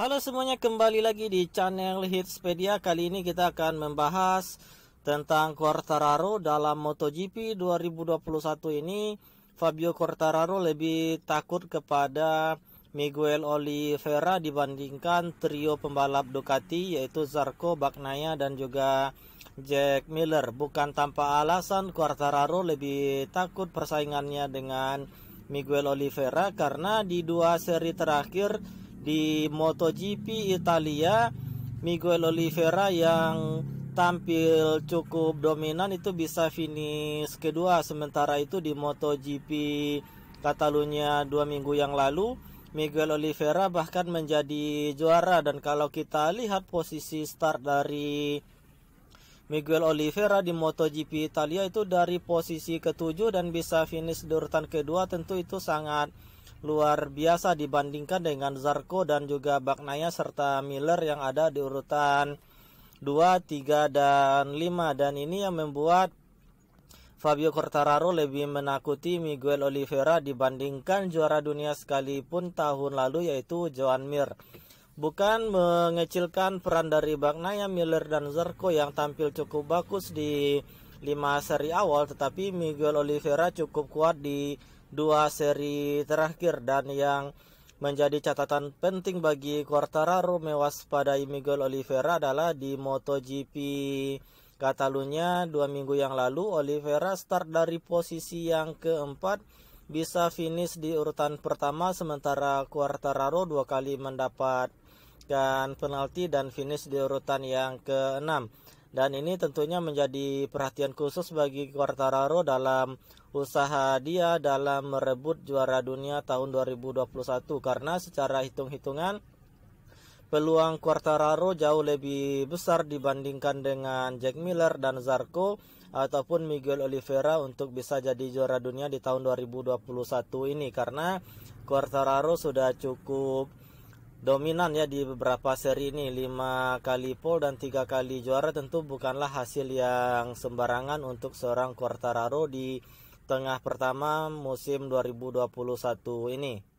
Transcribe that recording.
Halo semuanya kembali lagi di channel Hitspedia Kali ini kita akan membahas tentang Quartararo dalam MotoGP 2021 ini Fabio Quartararo lebih takut kepada Miguel Oliveira dibandingkan trio pembalap Ducati yaitu Zarco, Bagnaia dan juga Jack Miller Bukan tanpa alasan Quartararo lebih takut persaingannya dengan Miguel Oliveira karena di dua seri terakhir di MotoGP Italia Miguel Oliveira yang tampil cukup dominan itu bisa finish kedua sementara itu di MotoGP Catalunya dua minggu yang lalu Miguel Oliveira bahkan menjadi juara dan kalau kita lihat posisi start dari Miguel Oliveira di MotoGP Italia itu dari posisi ketujuh dan bisa finish di urutan kedua tentu itu sangat luar biasa dibandingkan dengan Zarko dan juga Bagnaya serta Miller yang ada di urutan 2, 3 dan 5 dan ini yang membuat Fabio Quartararo lebih menakuti Miguel Oliveira dibandingkan juara dunia sekalipun tahun lalu yaitu Joan Mir. Bukan mengecilkan peran dari Bagnaya, Miller dan Zarko yang tampil cukup bagus di 5 seri awal tetapi Miguel Oliveira cukup kuat di dua seri terakhir dan yang menjadi catatan penting bagi Quartararo mewaspadai Miguel Oliveira adalah di MotoGP Katalunya dua minggu yang lalu Oliveira start dari posisi yang keempat bisa finish di urutan pertama sementara Quartararo dua kali mendapatkan penalti dan finish di urutan yang keenam. Dan ini tentunya menjadi perhatian khusus bagi Quartararo dalam usaha dia dalam merebut juara dunia tahun 2021 karena secara hitung-hitungan peluang Quartararo jauh lebih besar dibandingkan dengan Jack Miller dan Zarco ataupun Miguel Oliveira untuk bisa jadi juara dunia di tahun 2021 ini karena Quartararo sudah cukup dominan ya di beberapa seri ini lima kali pole dan tiga kali juara tentu bukanlah hasil yang sembarangan untuk seorang Quartararo di tengah pertama musim 2021 ini.